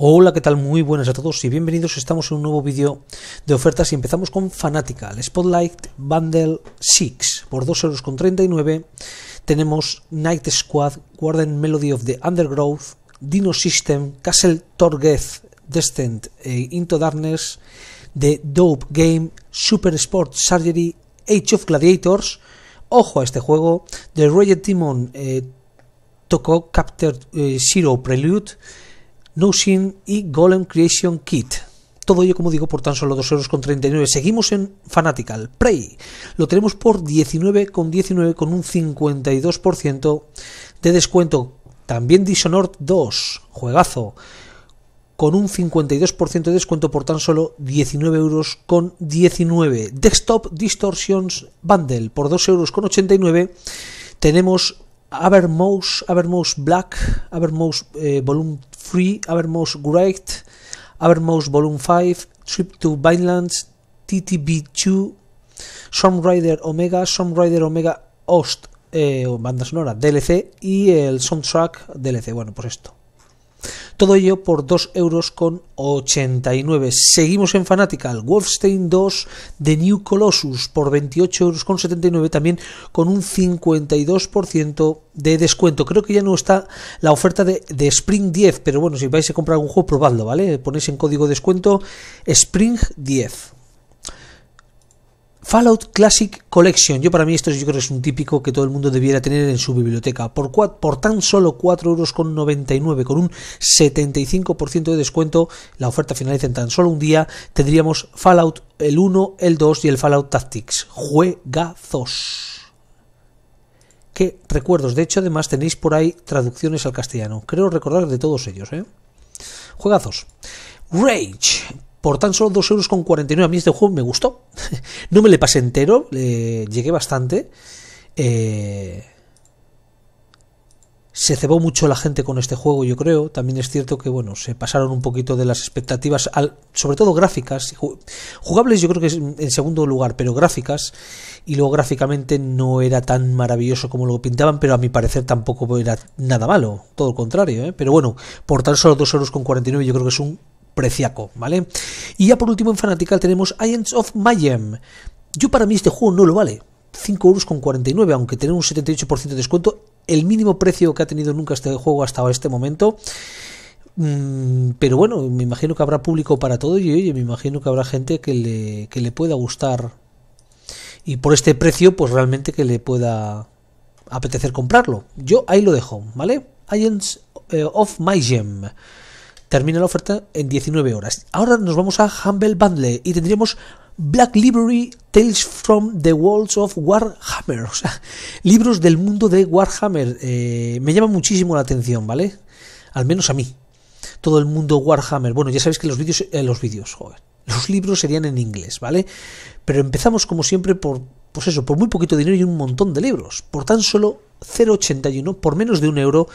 Hola, ¿qué tal? Muy buenas a todos y bienvenidos. Estamos en un nuevo vídeo de ofertas y empezamos con Fanatical Spotlight Bundle 6 por 2,39€. Tenemos Night Squad, Guardian Melody of the Undergrowth, Dino System, Castle Torgeth, Descent e Into Darkness, The Dope Game, Super Sport Surgery, Age of Gladiators. Ojo a este juego, The Royal Demon eh, eh, Zero Prelude. Notion y Golem Creation Kit. Todo ello, como digo, por tan solo 2,39 euros. Seguimos en Fanatical. Prey. Lo tenemos por 19,19 con un 52% de descuento. También Dishonored 2. Juegazo. Con un 52% de descuento por tan solo 19,19 euros. Desktop Distortions Bundle. Por 2,89 euros. Tenemos Avermose, Avermose Black, Avermose eh, Volume 3, Avermose Great, Avermose Volume 5, Trip to Vinelands, TTB2, Soundrider Omega, Soundrider Omega Host, eh, banda sonora DLC y el soundtrack DLC. Bueno, pues esto. Todo ello por dos euros con Seguimos en Fanatical. Wolfstein 2 de New Colossus por 28 euros con También con un 52% de descuento. Creo que ya no está la oferta de, Spring 10. Pero bueno, si vais a comprar algún juego, probadlo, ¿vale? Ponéis en código descuento Spring 10. Fallout Classic Collection. Yo para mí esto yo creo es un típico que todo el mundo debiera tener en su biblioteca. Por, tan solo 4,99 euros, con un 75% de descuento, la oferta finaliza en tan solo un día, tendríamos Fallout el 1, el 2 y el Fallout Tactics. Juegazos. Qué recuerdos. De hecho, además tenéis por ahí traducciones al castellano. Creo recordar de todos ellos. ¿eh? Juegazos. Rage, por tan solo dos euros. Con 49. A mí este juego me gustó. no me le pasé entero, llegué bastante. Eh, se cebó mucho la gente con este juego, yo creo. También es cierto que, bueno, se pasaron un poquito de las expectativas, al, sobre todo gráficas. Jugables yo creo que es en segundo lugar, pero gráficas. Y luego gráficamente no era tan maravilloso como lo pintaban, pero a mi parecer tampoco era nada malo. Todo lo contrario, ¿eh? Pero bueno, por tan solo dos euros Con yo creo que es un preciaco, ¿vale? Y ya por último en Fanatical tenemos Agents of Mayhem. Yo para mí este juego no lo vale. 5 euros con 49, aunque tenemos un 78% de descuento, el mínimo precio que ha tenido nunca este juego hasta este momento. Mm, pero bueno, me imagino que habrá público para todo y me imagino que habrá gente que le, que le pueda gustar y por este precio, pues realmente que le pueda apetecer comprarlo. Yo ahí lo dejo, ¿vale? Agents eh, of My Gem. Termina la oferta en 19 horas. Ahora nos vamos a Humble Bundle y tendríamos Black Library Tales from the Walls of Warhammer. O sea, libros del mundo de Warhammer. Eh, me llama muchísimo la atención, ¿vale? Al menos a mí. Todo el mundo Warhammer. Bueno, ya sabéis que los vídeos, eh, los vídeos, joder. Los libros serían en inglés, ¿vale? Pero empezamos como siempre por pues eso, por muy poquito dinero y un montón de libros. Por tan solo 0,81, por menos de un euro,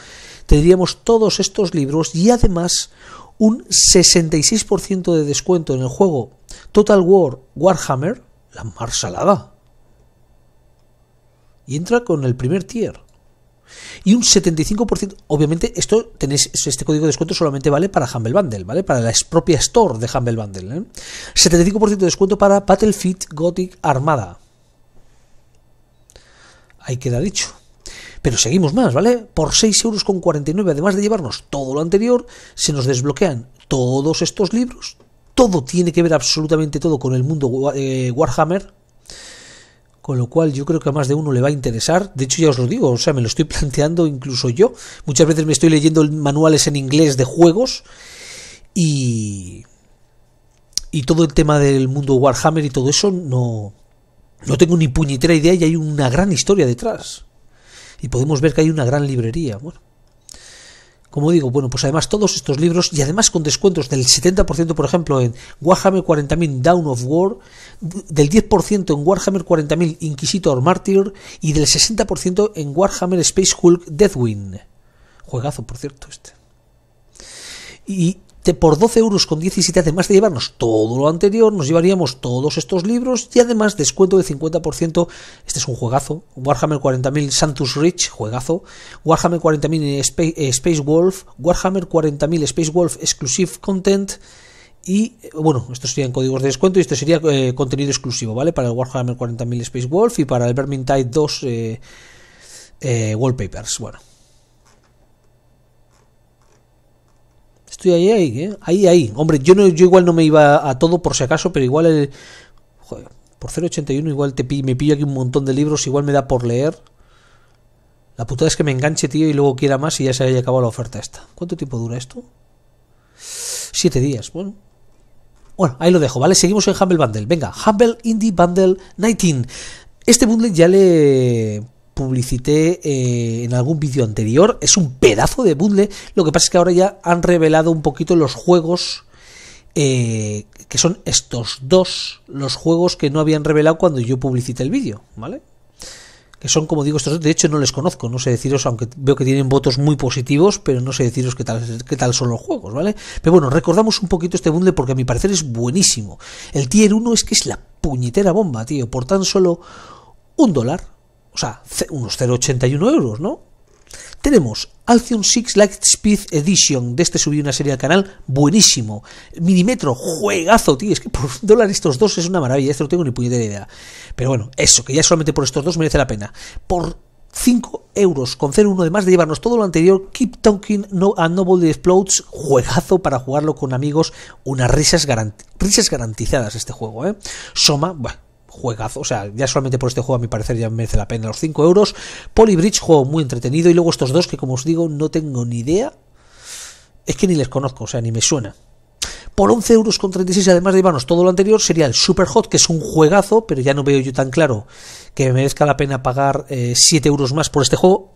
tendríamos todos estos libros y además un 66% de descuento en el juego Total War Warhammer, la mar salada. Y entra con el primer tier. Y un 75%, obviamente esto tenéis este código de descuento solamente vale para Humble Bundle, ¿vale? Para la propia store de Humble Bundle, 75% ¿eh? de descuento para Battlefield Gothic Armada ahí queda dicho. Pero seguimos más, ¿vale? Por 6,49 euros, con además de llevarnos todo lo anterior, se nos desbloquean todos estos libros. Todo tiene que ver absolutamente todo con el mundo eh, Warhammer. Con lo cual yo creo que a más de uno le va a interesar. De hecho ya os lo digo, o sea, me lo estoy planteando incluso yo. Muchas veces me estoy leyendo manuales en inglés de juegos y... Y todo el tema del mundo Warhammer y todo eso no, no tengo ni puñetera idea y hay una gran historia detrás. Y podemos ver que hay una gran librería. como digo, bueno, pues además todos estos libros y además con descuentos del 70%, por ejemplo, en Warhammer 40.000 Down of War, del 10% en Warhammer 40.000 Inquisitor Martyr y del 60% en Warhammer Space Hulk Deathwing. Juegazo, por cierto, este. Y por 12 euros con 17, además de llevarnos todo lo anterior, nos llevaríamos todos estos libros y además descuento de 50%. Este es un juegazo. Warhammer 40.000 Santos Rich juegazo. Warhammer 40.000 eh, Space, Wolf. Warhammer 40.000 Space Wolf Exclusive Content. Y eh, bueno, estos serían códigos de descuento y esto sería eh, contenido exclusivo, ¿vale? Para el Warhammer 40.000 Space Wolf y para el Vermintide 2 Wallpapers. Bueno, Estoy ahí, ahí, ¿eh? ahí, ahí. Hombre, yo, no, yo igual no me iba a todo por si acaso, pero igual por 0,81 igual te me pillo aquí un montón de libros, igual me da por leer. La putada es que me enganche, tío, y luego quiera más y ya se haya acabado la oferta esta. ¿Cuánto tiempo dura esto? Siete días, bueno. Bueno, ahí lo dejo, ¿vale? Seguimos en Humble Bundle. Venga, Humble Indie Bundle 19. Este bundle ya le publicité eh, en algún vídeo anterior. Es un pedazo de bundle. Lo que pasa es que ahora ya han revelado un poquito los juegos. Eh, que son estos dos los juegos que no habían revelado cuando yo publicité el vídeo, ¿vale? Que son, como digo, estos dos. De hecho, no les conozco, no sé deciros, aunque veo que tienen votos muy positivos, pero no sé deciros qué tal, qué tal son los juegos, ¿vale? Pero bueno, recordamos un poquito este bundle porque a mi parecer es buenísimo. El tier 1 es que es la puñetera bomba, tío. Por tan solo un dólar o sea, unos 0,81 euros, ¿no? Tenemos Alcyon 6 Lightspeed Edition. De este subí una serie al canal buenísimo. Minimetro, juegazo, tío. Es que por un dólar estos dos es una maravilla. Esto no tengo ni puñetera idea. Pero bueno, eso, que ya solamente por estos dos merece la pena. Por 5 euros con 0,1 de más de llevarnos todo lo anterior. Keep Talking no, a Noble Explodes. Juegazo para jugarlo con amigos. Unas risas, risas garantizadas este juego, ¿eh? Soma, bueno, juegazo, o sea, ya solamente por este juego a mi parecer ya merece la pena los 5 euros. Bridge, juego muy entretenido, y luego estos dos que como os digo no tengo ni idea, es que ni les conozco, o sea, ni me suena. Por 11 euros con 36, además de llevarnos todo lo anterior, sería el Super Hot, que es un juegazo, pero ya no veo yo tan claro que merezca la pena pagar 7 eh, euros más por este juego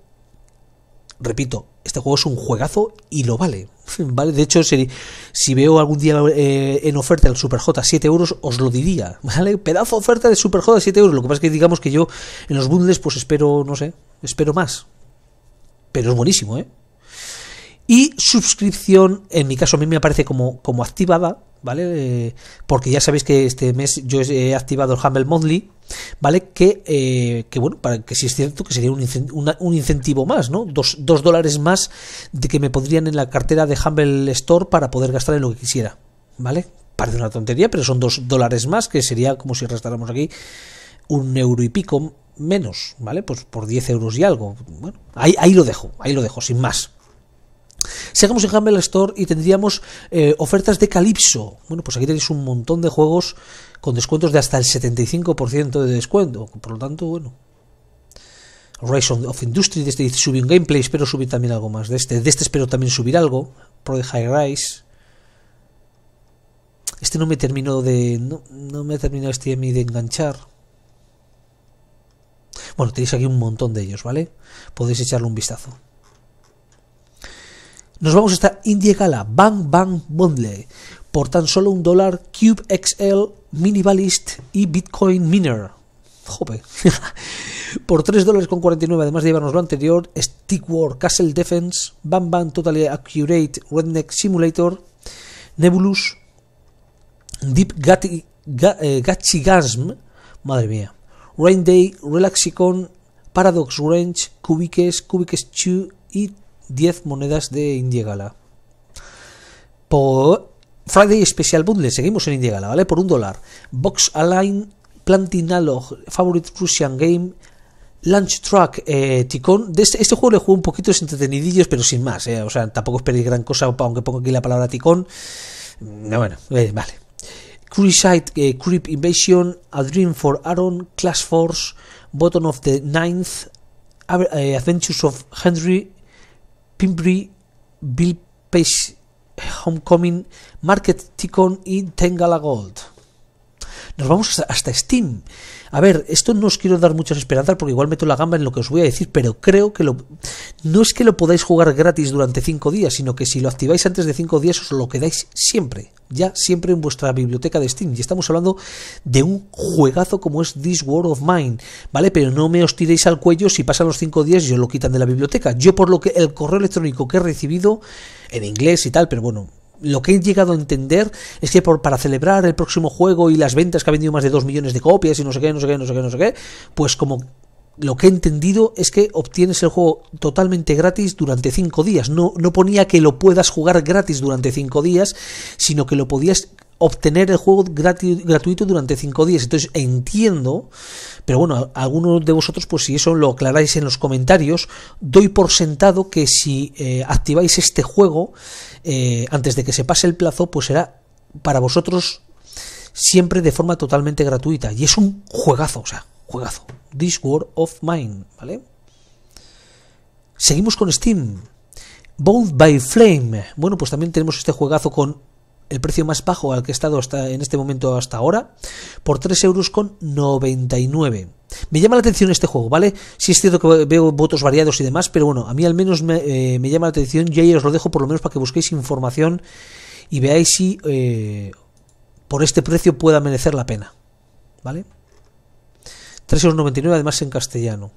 repito, este juego es un juegazo y lo vale. Vale, de hecho, si, veo algún día eh, en oferta el Super J a 7 euros, os lo diría. ¿Vale? Pedazo de oferta de Super J a 7 euros. Lo que pasa es que digamos que yo en los bundles, pues espero, no sé, espero más. Pero es buenísimo, ¿eh? Y suscripción, en mi caso a mí me aparece como, como activada, ¿vale? Eh, porque ya sabéis que este mes yo he activado el Humble Monthly, ¿vale? Que, eh, que bueno, para que si es cierto que sería un, incentivo más, ¿no? Dos, dólares más de que me podrían en la cartera de Humble Store para poder gastar en lo que quisiera, ¿vale? Parece una tontería, pero son dos dólares más, que sería como si restáramos aquí un euro y pico menos, ¿vale? Pues por diez euros y algo. Bueno, ahí, ahí lo dejo, ahí lo dejo, sin más. Sigamos en Humble Store y tendríamos eh, ofertas de Calypso. Bueno, pues aquí tenéis un montón de juegos con descuentos de hasta el 75% de descuento. Por lo tanto, bueno. Rise of Industry, ...de este subí un gameplay, espero subir también algo más de este. De este espero también subir algo. Pro High Rise. Este no me terminó de. No, me ha terminado este mí de enganchar. Bueno, tenéis aquí un montón de ellos, ¿vale? Podéis echarle un vistazo. Nos vamos a esta Indie Gala, Bang Bang Bundle por tan solo un dólar Cube XL Minimalist y Bitcoin Miner. Jope. por 3 dólares con 49, además de llevarnos lo anterior, Stick War, Castle Defense, Bam Bam Totally Accurate, Redneck Simulator, Nebulus, Deep eh, Gachigasm, madre mía, Rain Day, Relaxicon, Paradox Range, Cubiques, Cubiques Chew y 10 monedas de Indiegala. Por Friday Special Bundle, seguimos en Indiegala, ¿vale? Por un dólar. Box Align, Plantinalog, Favorite Russian Game, Lunch Truck, eh, Ticón. Este, este, juego le juego un poquito, es entretenidillo, pero sin más, ¿eh? O sea, tampoco esperéis gran cosa, aunque pongo aquí la palabra Ticón. No, mm, bueno, eh, vale. Cruiside, eh, Creep Invasion, A Dream for Aaron, Clash Force, Bottom of the Ninth, Adventures of Henry, Pimbri, Bill Page Homecoming, Market Ticon y Tengala Gold. Nos vamos hasta Steam. A ver, esto no os quiero dar muchas esperanzas porque igual meto la gamba en lo que os voy a decir, pero creo que lo, no es que lo podáis jugar gratis durante 5 días, sino que si lo activáis antes de 5 días os lo quedáis siempre, ya siempre en vuestra biblioteca de Steam. Y estamos hablando de un juegazo como es This World of Mine, ¿vale? Pero no me os tiréis al cuello si pasan los 5 días y os lo quitan de la biblioteca. Yo por lo que el correo electrónico que he recibido en inglés y tal, pero bueno, lo que he llegado a entender es que por, para celebrar el próximo juego y las ventas que ha vendido más de 2 millones de copias y no sé qué, no sé qué, no sé qué, no sé qué, pues como lo que he entendido es que obtienes el juego totalmente gratis durante 5 días. No, no ponía que lo puedas jugar gratis durante 5 días, sino que lo podías obtener el juego gratuito durante 5 días. Entonces entiendo, pero bueno, algunos de vosotros, pues si eso lo aclaráis en los comentarios, doy por sentado que si eh, activáis este juego eh, antes de que se pase el plazo, pues será para vosotros siempre de forma totalmente gratuita. Y es un juegazo, o sea, juegazo. This World of Mine, ¿vale? Seguimos con Steam. Both by Flame. Bueno, pues también tenemos este juegazo con el precio más bajo al que he estado hasta, en este momento hasta ahora, por 3,99 euros con Me llama la atención este juego, ¿vale? Si es cierto que veo votos variados y demás, pero bueno, a mí al menos me, eh, llama la atención Ya ahí os lo dejo por lo menos para que busquéis información y veáis si eh, por este precio pueda merecer la pena, ¿vale? 3,99 euros además en castellano.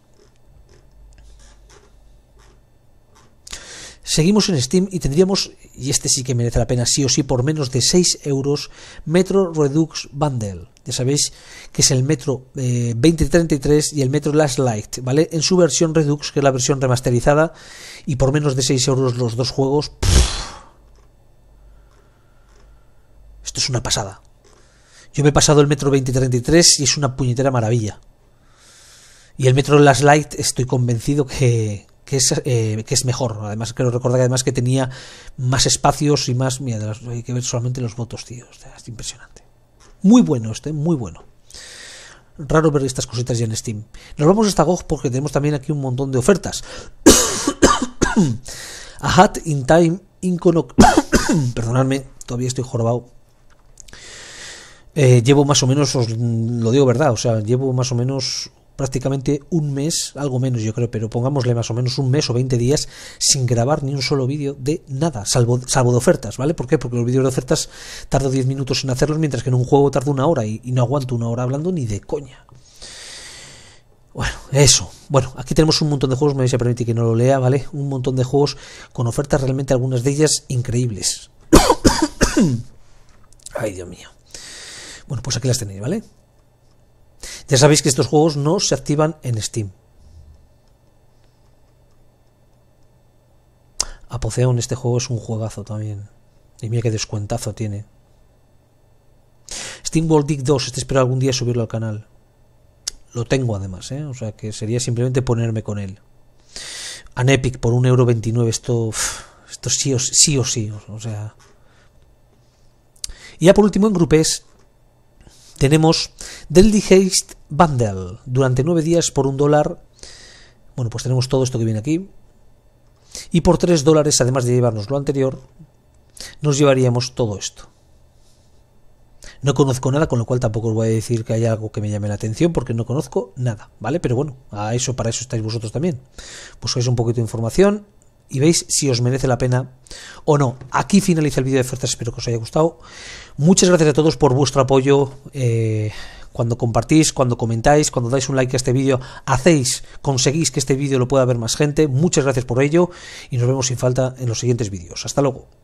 Seguimos en Steam y tendríamos, y este sí que merece la pena sí o sí, por menos de 6 euros, Metro Redux Bundle. Ya sabéis que es el Metro 2033 eh, y el Metro Last Light, ¿vale? En su versión Redux, que es la versión remasterizada, y por menos de 6 euros los dos juegos. esto es una pasada. Yo me he pasado el Metro 2033 y es una puñetera maravilla. Y el Metro Last Light estoy convencido que, que es, eh, que es mejor. Además, creo recordar que además que tenía más espacios y más. Mira, hay que ver solamente los votos, tío. es impresionante. Muy bueno este, muy bueno. Raro ver estas cositas ya en Steam. Nos vamos a esta GOG porque tenemos también aquí un montón de ofertas. A Hat in Time Inconoc... Perdonadme, todavía estoy jorobado. Eh, llevo más o menos, os lo digo verdad, o sea, llevo más o menos prácticamente un mes, algo menos yo creo, pero pongámosle más o menos un mes o 20 días sin grabar ni un solo vídeo de nada, salvo, de ofertas, ¿vale? ¿Por qué? Porque los vídeos de ofertas tardo 10 minutos en hacerlos, mientras que en un juego tardo una hora y, y no aguanto una hora hablando ni de coña. Bueno, eso. Bueno, aquí tenemos un montón de juegos, me vais a permitir que no lo lea, ¿vale? Un montón de juegos con ofertas, realmente algunas de ellas increíbles. Ay, Dios mío. Bueno, pues aquí las tenéis, ¿vale? Ya sabéis que estos juegos no se activan en Steam. Apoceon, este juego es un juegazo también. Y mira qué descuentazo tiene. World Dig 2, este espero algún día subirlo al canal. Lo tengo además, ¿eh? o sea que sería simplemente ponerme con él. An Epic por 1,29€, esto, esto sí, o, sí o sí, o sea. Y ya por último en grupés, e tenemos del Haste Bundle durante 9 días por un dólar. Bueno, pues tenemos todo esto que viene aquí. Y por 3 dólares, además de llevarnos lo anterior, nos llevaríamos todo esto. No conozco nada, con lo cual tampoco os voy a decir que hay algo que me llame la atención, porque no conozco nada, ¿vale? Pero bueno, a eso, para eso estáis vosotros también. pues Buscáis un poquito de información y veis si os merece la pena o no. Aquí finaliza el vídeo de Fuerzas. espero que os haya gustado. Muchas gracias a todos por vuestro apoyo. Eh, cuando compartís, cuando comentáis, cuando dais un like a este vídeo, hacéis, conseguís que este vídeo lo pueda ver más gente. Muchas gracias por ello y nos vemos sin falta en los siguientes vídeos. Hasta luego.